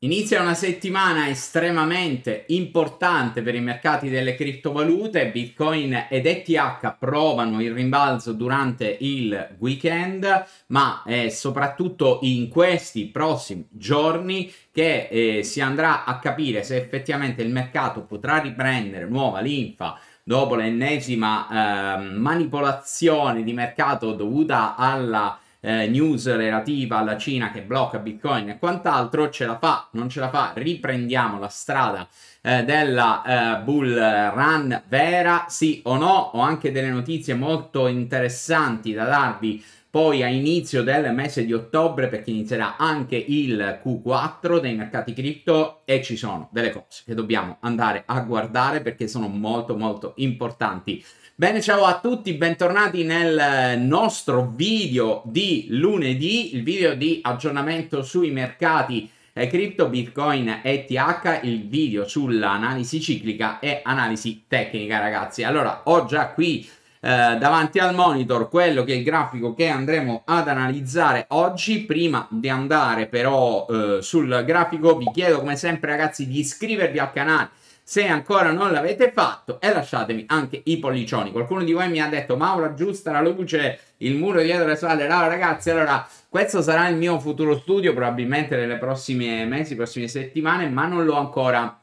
Inizia una settimana estremamente importante per i mercati delle criptovalute, Bitcoin ed ETH provano il rimbalzo durante il weekend, ma è soprattutto in questi prossimi giorni che eh, si andrà a capire se effettivamente il mercato potrà riprendere nuova linfa dopo l'ennesima eh, manipolazione di mercato dovuta alla eh, news relativa alla Cina che blocca Bitcoin e quant'altro, ce la fa, non ce la fa, riprendiamo la strada eh, della eh, bull run vera, sì o no, ho anche delle notizie molto interessanti da darvi poi a inizio del mese di ottobre perché inizierà anche il Q4 dei mercati cripto e ci sono delle cose che dobbiamo andare a guardare perché sono molto molto importanti. Bene, ciao a tutti, bentornati nel eh, nostro video di lunedì, il video di aggiornamento sui mercati eh, cripto, bitcoin, e TH, il video sull'analisi ciclica e analisi tecnica, ragazzi. Allora, ho già qui eh, davanti al monitor quello che è il grafico che andremo ad analizzare oggi. Prima di andare però eh, sul grafico vi chiedo come sempre ragazzi di iscrivervi al canale se ancora non l'avete fatto, e lasciatemi anche i pollicioni. Qualcuno di voi mi ha detto, Maura, giusta la luce, il muro dietro le spalle. No, ragazzi, allora, questo sarà il mio futuro studio, probabilmente nelle prossime mesi, prossime settimane, ma non l'ho ancora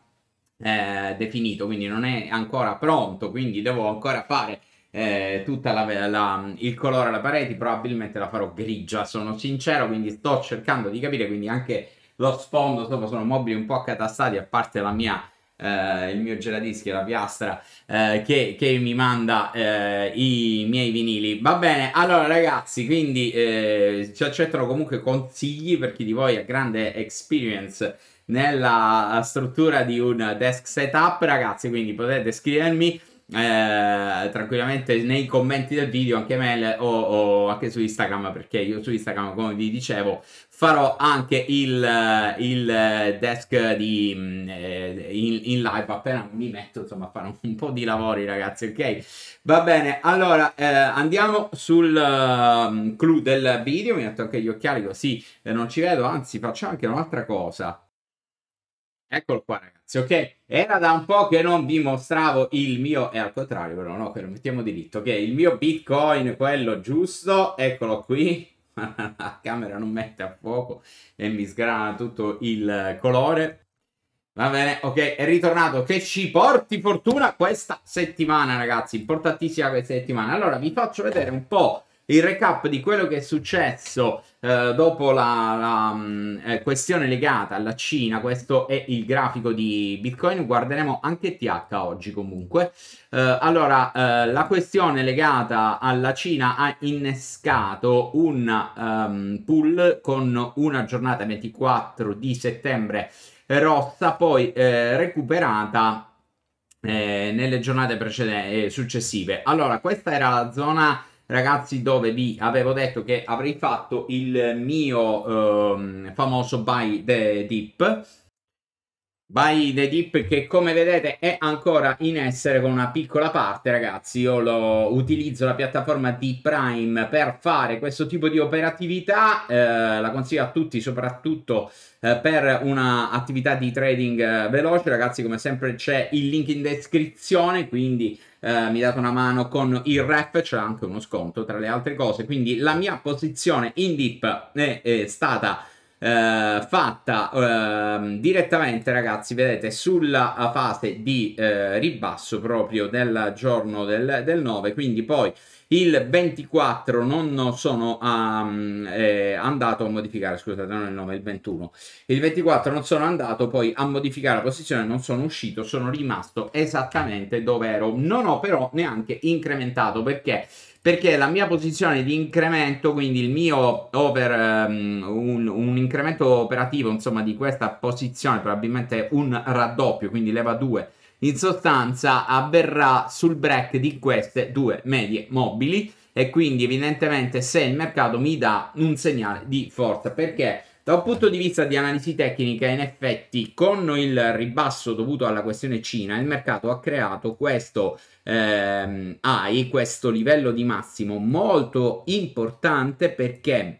eh, definito, quindi non è ancora pronto, quindi devo ancora fare eh, tutta la, la, il colore alla parete probabilmente la farò grigia sono sincero quindi sto cercando di capire quindi anche lo sfondo sopra sono mobili un po' accatastati a parte la mia eh, il mio geladischi, la piastra, eh, che, che, mi manda eh, i miei vinili. Va bene, allora ragazzi, quindi eh, ci accettano comunque consigli per chi di voi ha grande experience nella struttura di un desk setup, ragazzi, quindi potete scrivermi eh, tranquillamente nei commenti del video, anche mail o, o, anche su Instagram, perché io su Instagram, come vi dicevo, farò anche il, eh, il eh, desk di, mm, in, in, live appena mi metto insomma a fare un po' di lavori, ragazzi, ok? Va bene, allora eh, andiamo sul uh, clou del video. Mi metto anche gli occhiali così non ci vedo, anzi, faccio anche un'altra cosa. Eccolo qua, ragazzi, ok? Era da un po' che non vi mostravo il mio, e al contrario però, no, che mettiamo diritto, che okay, il mio bitcoin, quello giusto, eccolo qui, la camera non mette a fuoco e mi sgrana tutto il colore. Va bene, ok, è ritornato che ci porti fortuna questa settimana ragazzi, importantissima questa settimana. Allora vi faccio vedere un po' il recap di quello che è successo eh, dopo la, la mm, eh, questione legata alla Cina, questo è il grafico di Bitcoin, guarderemo anche TH oggi comunque. Eh, allora, eh, la questione legata alla Cina ha innescato un um, ehm, pull con una giornata 24 di settembre eh, rossa, poi eh, recuperata nelle giornate precedenti, successive. Allora, questa era la zona ragazzi dove vi avevo detto che avrei fatto il mio ehm, famoso buy the dip By the Deep che come vedete è ancora in essere con una piccola parte ragazzi io lo utilizzo la piattaforma di Prime per fare questo tipo di operatività eh, la consiglio a tutti soprattutto eh, per un'attività di trading eh, veloce ragazzi come sempre c'è il link in descrizione quindi eh, mi date una mano con il ref c'è anche uno sconto tra le altre cose quindi la mia posizione in Deep è, è stata eh, fatta eh, direttamente ragazzi vedete sulla fase di eh, ribasso proprio del giorno del, del 9 quindi poi il 24 non sono um, eh, andato a modificare, scusate, non il 9, il 21. Il 24 non sono andato poi a modificare la posizione, non sono uscito, sono rimasto esattamente dove ero. Non ho però neanche incrementato perché perché la mia posizione di incremento, quindi il mio over, um, un, un, incremento operativo, insomma, di questa posizione, probabilmente un raddoppio, quindi leva 2 in sostanza avverrà sul break di queste due medie mobili e quindi evidentemente se il mercato mi dà un segnale di forza perché da un punto di vista di analisi tecnica, in effetti, con il ribasso dovuto alla questione Cina, il mercato ha creato questo ehm, AI, questo livello di massimo molto importante perché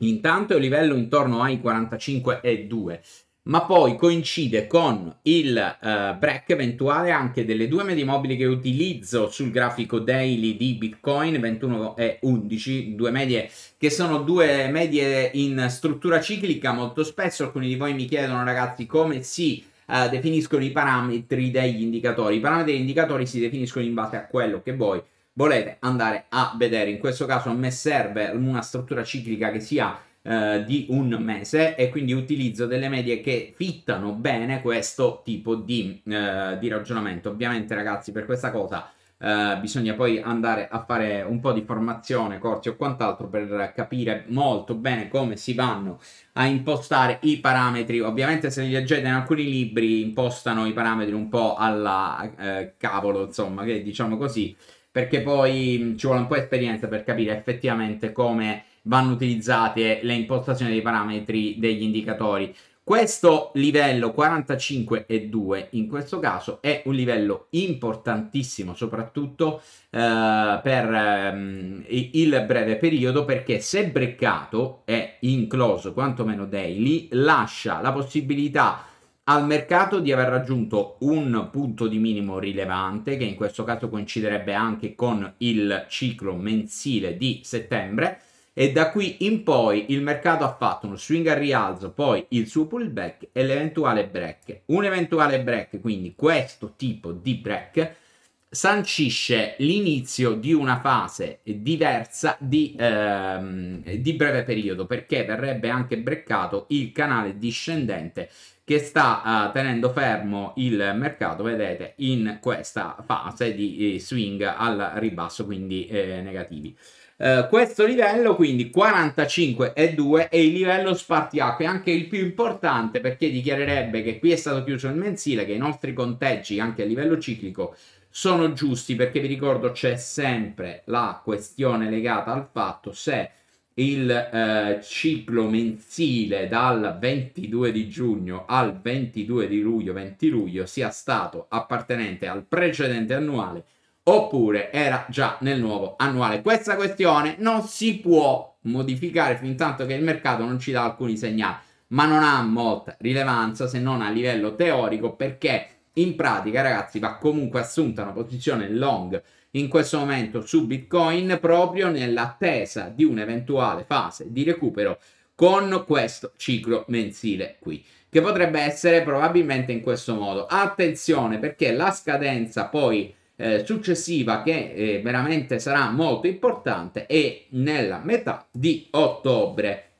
intanto è un livello intorno ai 45,2 ma poi coincide con il eh, break eventuale anche delle due medie mobili che utilizzo sul grafico daily di Bitcoin 21 e 11, due medie che sono due medie in struttura ciclica molto spesso alcuni di voi mi chiedono ragazzi come si eh, definiscono i parametri degli indicatori. I parametri degli indicatori si definiscono in base a quello che voi volete andare a vedere. In questo caso a me serve una struttura ciclica che sia eh, di un mese e quindi utilizzo delle medie che fittano bene questo tipo di, eh, di ragionamento. Ovviamente ragazzi per questa cosa eh, bisogna poi andare a fare un po' di formazione, corsi o quant'altro per capire molto bene come si vanno a impostare i parametri. Ovviamente se li leggete in alcuni libri impostano i parametri un po' alla eh, cavolo, insomma, che diciamo così perché poi ci vuole un po' di esperienza per capire effettivamente come vanno utilizzate le impostazioni dei parametri degli indicatori. Questo livello 45,2 in questo caso è un livello importantissimo soprattutto eh, per ehm, il breve periodo perché se breccato e in close quantomeno daily lascia la possibilità al mercato di aver raggiunto un punto di minimo rilevante, che in questo caso coinciderebbe anche con il ciclo mensile di settembre, e da qui in poi il mercato ha fatto uno swing al rialzo, poi il suo pullback e l'eventuale break. Un eventuale break, quindi questo tipo di break, sancisce l'inizio di una fase diversa di, ehm, di breve periodo, perché verrebbe anche breccato il canale discendente che sta uh, tenendo fermo il mercato, vedete, in questa fase di eh, swing al ribasso, quindi eh, negativi. Uh, questo livello quindi 45,2 è il livello spartiacque, anche il più importante perché dichiarerebbe che qui è stato chiuso il mensile, che i nostri conteggi anche a livello ciclico sono giusti perché vi ricordo c'è sempre la questione legata al fatto se il eh, ciclo mensile dal 22 di giugno al 22 di luglio, 20 luglio, sia stato appartenente al precedente annuale oppure era già nel nuovo annuale. Questa questione non si può modificare fin tanto che il mercato non ci dà alcuni segnali, ma non ha molta rilevanza se non a livello teorico perché in pratica, ragazzi, va comunque assunta una posizione long in questo momento su Bitcoin proprio nell'attesa di un'eventuale fase di recupero con questo ciclo mensile qui che potrebbe essere probabilmente in questo modo. Attenzione perché la scadenza poi eh, successiva che eh, veramente sarà molto importante è nella metà di ottobre.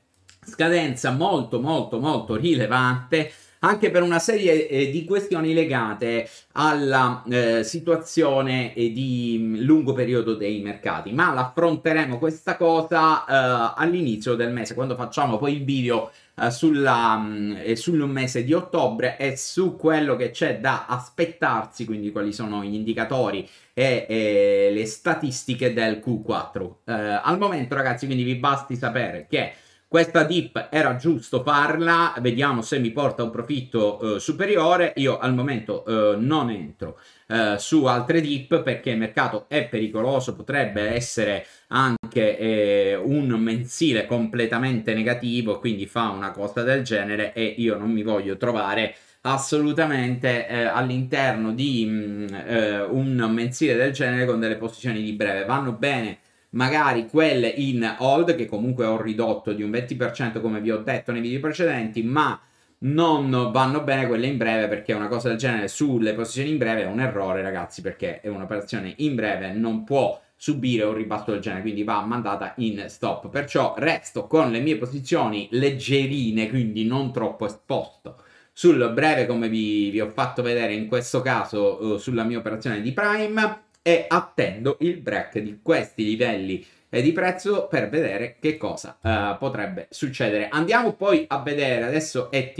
Scadenza molto molto molto rilevante anche per una serie eh, di questioni legate alla eh, situazione eh, di mm, lungo periodo dei mercati, ma l'affronteremo questa cosa eh, all'inizio del mese, quando facciamo poi il video eh, sulla, mm, sul mese di ottobre e su quello che c'è da aspettarsi, quindi quali sono gli indicatori e, e le statistiche del Q4. Eh, al momento, ragazzi, quindi vi basti sapere che questa dip era giusto farla, vediamo se mi porta un profitto eh, superiore, io al momento eh, non entro eh, su altre dip perché il mercato è pericoloso, potrebbe essere anche eh, un mensile completamente negativo, quindi fa una cosa del genere e io non mi voglio trovare assolutamente eh, all'interno di mh, mm, eh, un mensile del genere con delle posizioni di breve. Vanno bene magari quelle in hold che comunque ho ridotto di un 20% come vi ho detto nei video precedenti, ma non vanno bene quelle in breve perché una cosa del genere sulle posizioni in breve è un errore ragazzi perché è un'operazione in breve non può subire un ribasso del genere quindi va mandata in stop perciò resto con le mie posizioni leggerine quindi non troppo esposto sul breve come vi, vi ho fatto vedere in questo caso eh, sulla mia operazione di prime e attendo il break di questi livelli eh, di prezzo per vedere che cosa uh, potrebbe succedere. Andiamo poi a vedere adesso ETH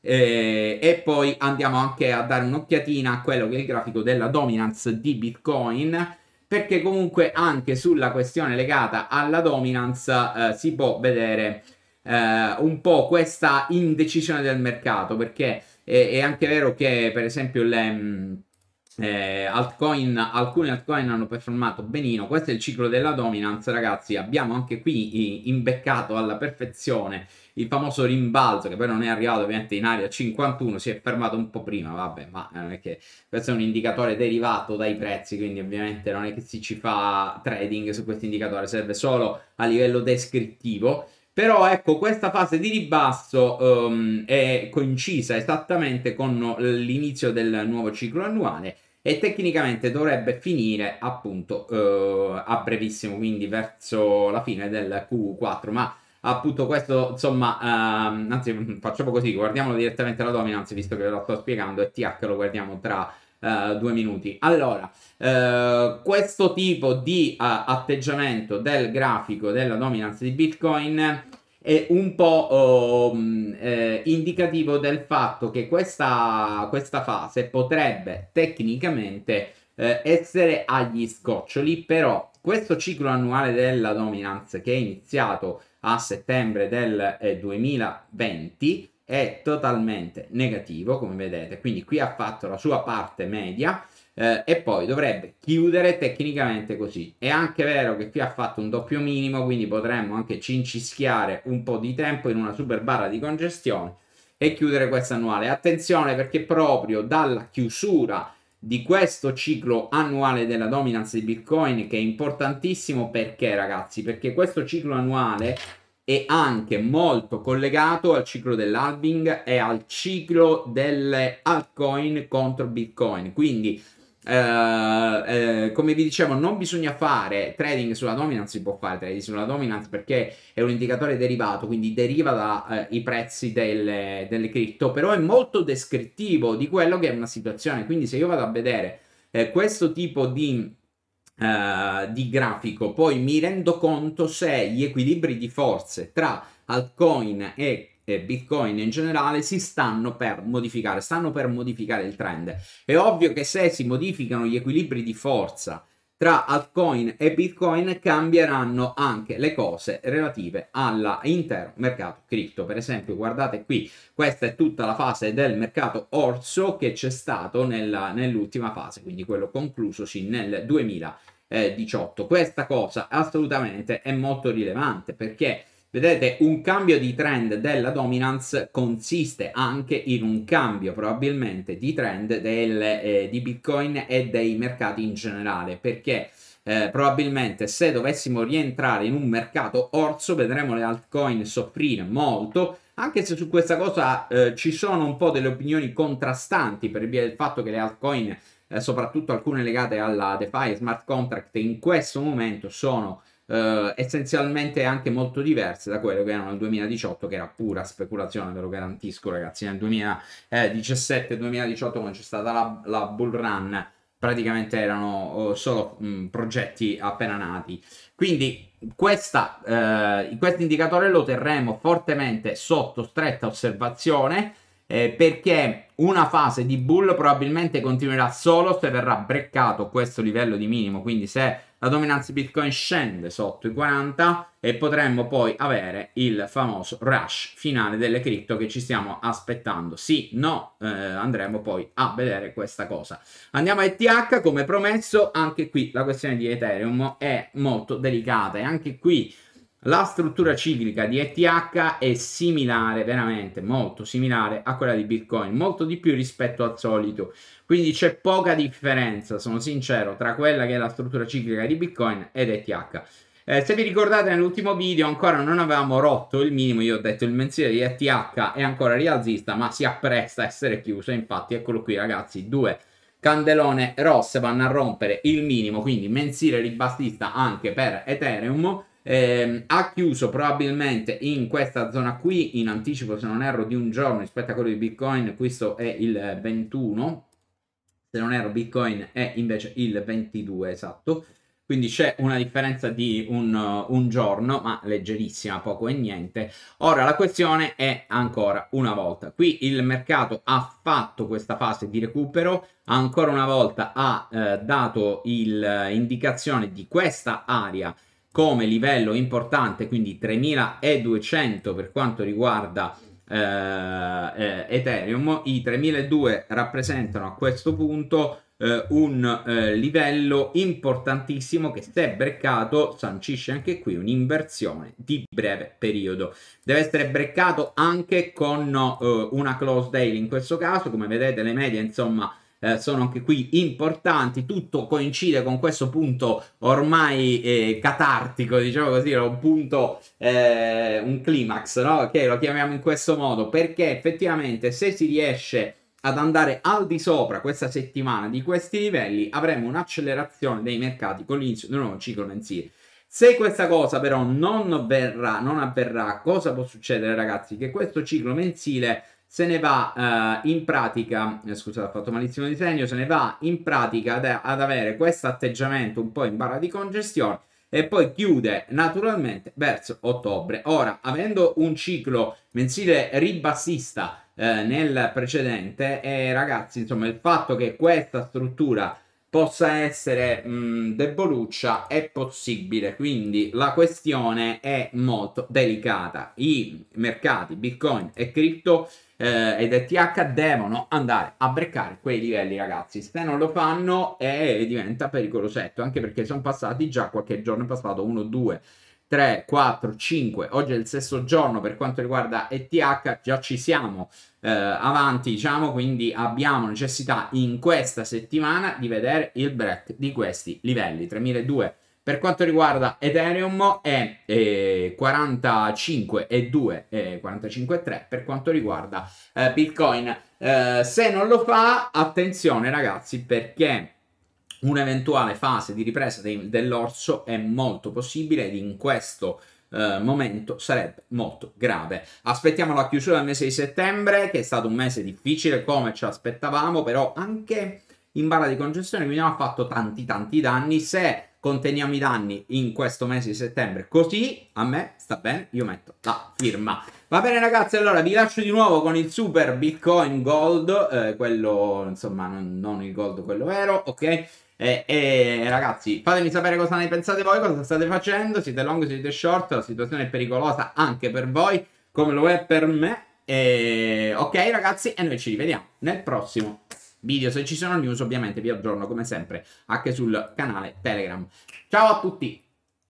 eh, e poi andiamo anche a dare un'occhiatina a quello che è il grafico della dominance di Bitcoin perché comunque anche sulla questione legata alla dominance eh, si può vedere eh, un po' questa indecisione del mercato perché è, è anche vero che per esempio le... Mh, eh, altcoin, alcune altcoin hanno performato benino. Questo è il ciclo della dominance, ragazzi. Abbiamo anche qui imbeccato alla perfezione il famoso rimbalzo che poi non è arrivato ovviamente in area 51, si è fermato un po' prima, vabbè, ma non è che questo è un indicatore derivato dai prezzi, quindi ovviamente non è che si ci fa trading su questo indicatore, serve solo a livello descrittivo. Però ecco, questa fase di ribasso um, è coincisa esattamente con l'inizio del nuovo ciclo annuale e tecnicamente dovrebbe finire appunto eh, a brevissimo, quindi verso la fine del Q4, ma appunto questo insomma ehm, anzi facciamo così guardiamolo direttamente la dominance visto che ve lo sto spiegando e TH lo guardiamo tra Uh, due minuti. Allora, uh, questo tipo di uh, atteggiamento del grafico della dominance di Bitcoin è un po' um, eh, indicativo del fatto che questa, questa fase potrebbe tecnicamente eh, essere agli sgoccioli, però questo ciclo annuale della dominance che è iniziato a settembre del eh, 2020 è totalmente negativo, come vedete, quindi qui ha fatto la sua parte media eh, e poi dovrebbe chiudere tecnicamente così. È anche vero che qui ha fatto un doppio minimo, quindi potremmo anche cincischiare un po' di tempo in una super barra di congestione e chiudere questo annuale. Attenzione perché proprio dalla chiusura di questo ciclo annuale della dominance di Bitcoin che è importantissimo perché ragazzi, perché questo ciclo annuale è anche molto collegato al ciclo dell'halving e al ciclo delle altcoin contro Bitcoin. Quindi eh, eh, come vi dicevo, non bisogna fare trading sulla dominance, si può fare trading sulla dominance perché è un indicatore derivato, quindi deriva dai eh, prezzi delle, delle cripto, però è molto descrittivo di quello che è una situazione. Quindi se io vado a vedere eh, questo tipo di Uh, di grafico, poi mi rendo conto se gli equilibri di forze tra altcoin e e Bitcoin in generale si stanno per modificare, stanno per modificare il trend. È ovvio che se si modificano gli equilibri di forza tra altcoin e Bitcoin cambieranno anche le cose relative all'intero mercato cripto. Per esempio, guardate qui, questa è tutta la fase del mercato orso che c'è stato nella, nell'ultima fase, quindi quello conclusosi nel 2018. Questa cosa assolutamente è molto rilevante perché Vedete, un cambio di trend della dominance consiste anche in un cambio probabilmente di trend del, eh, di Bitcoin e dei mercati in generale, perché eh, probabilmente se dovessimo rientrare in un mercato orso vedremo le altcoin soffrire molto, anche se su questa cosa eh, ci sono un po' delle opinioni contrastanti per via del fatto che le altcoin, eh, soprattutto alcune legate alla DeFi e smart contract, in questo momento sono eh, essenzialmente anche molto diverse da quello che erano nel 2018, che era pura speculazione, ve lo garantisco ragazzi, nel 2017-2018 quando c'è stata la, la bull run praticamente erano oh, solo mh, progetti appena nati. Quindi questa, eh, questo indicatore lo terremo fortemente sotto stretta osservazione eh, perché una fase di bull probabilmente continuerà solo se verrà breccato questo livello di minimo, quindi se la dominanza di Bitcoin scende sotto i 40 e potremmo poi avere il famoso rush finale delle cripto che ci stiamo aspettando. Sì, no, eh, andremo poi a vedere questa cosa. Andiamo a ETH, come promesso, anche qui la questione di Ethereum è molto delicata e anche qui la struttura ciclica di ETH è similare, veramente molto similare a quella di Bitcoin, molto di più rispetto al solito. Quindi c'è poca differenza, sono sincero, tra quella che è la struttura ciclica di Bitcoin ed ETH. Eh, se vi ricordate nell'ultimo video ancora non avevamo rotto il minimo, io ho detto il mensile di ETH è ancora rialzista ma si appresta a essere chiuso, infatti eccolo qui ragazzi, due candelone rosse vanno a rompere il minimo, quindi mensile ribassista anche per Ethereum eh, ha chiuso probabilmente in questa zona qui in anticipo se non erro di un giorno rispetto a quello di Bitcoin questo è il 21 se non erro Bitcoin è invece il 22 esatto quindi c'è una differenza di un, un, giorno, ma leggerissima, poco e niente. Ora la questione è ancora una volta, qui il mercato ha fatto questa fase di recupero, ancora una volta ha eh, dato l'indicazione eh, di questa area come livello importante, quindi 3200 per quanto riguarda eh, eh Ethereum, i 3200 rappresentano a questo punto eh, un eh, livello importantissimo che se breccato sancisce anche qui un'inversione di breve periodo. Deve essere breccato anche con eh, una close daily in questo caso, come vedete le medie insomma eh, sono anche qui importanti, tutto coincide con questo punto ormai eh, catartico, diciamo così, un punto, eh, un climax, no? che lo chiamiamo in questo modo, perché effettivamente se si riesce ad andare al di sopra questa settimana di questi livelli avremo un'accelerazione dei mercati con l'inizio del nuovo ciclo mensile. Se questa cosa però non, verrà, non avverrà, cosa può succedere ragazzi? Che questo ciclo mensile se ne va eh, in pratica, eh, scusate ho fatto malissimo disegno, se ne va in pratica ad, ad avere questo atteggiamento un po' in barra di congestione e poi chiude naturalmente verso ottobre. Ora, avendo un ciclo mensile ribassista eh, nel precedente, eh, ragazzi, insomma, il fatto che questa struttura possa essere mh, deboluccia è possibile, quindi la questione è molto delicata. I mercati Bitcoin e cripto eh, ed ETH devono andare a breccare quei livelli, ragazzi. Se non lo fanno eh, diventa pericolosetto, anche perché sono passati già qualche giorno, è passato 1, 2, 3, 4, 5. Oggi è il sesto giorno per quanto riguarda ETH, già ci siamo eh, avanti, diciamo, quindi abbiamo necessità in questa settimana di vedere il break di questi livelli, 3200 per quanto riguarda Ethereum è eh, 45,2 e 45,3 per quanto riguarda eh, Bitcoin. Eh, se non lo fa, attenzione ragazzi perché un'eventuale fase di ripresa dei, dell'orso è molto possibile ed in questo eh, momento sarebbe molto grave. Aspettiamo la chiusura del mese di settembre, che è stato un mese difficile come ci aspettavamo, però anche in barra di congestione Milano ha fatto tanti tanti danni. Se conteniamo i danni in questo mese di settembre così, a me sta bene, io metto la firma. Va bene ragazzi, allora vi lascio di nuovo con il super Bitcoin Gold, eh, quello insomma non, non il gold, quello vero, ok? E, e, ragazzi, fatemi sapere cosa ne pensate voi, cosa state facendo, siete long, siete short, la situazione è pericolosa anche per voi, come lo è per me. E, ok ragazzi, e noi ci rivediamo nel prossimo video. Se ci sono news ovviamente vi aggiorno come sempre anche sul canale Telegram. Ciao a tutti!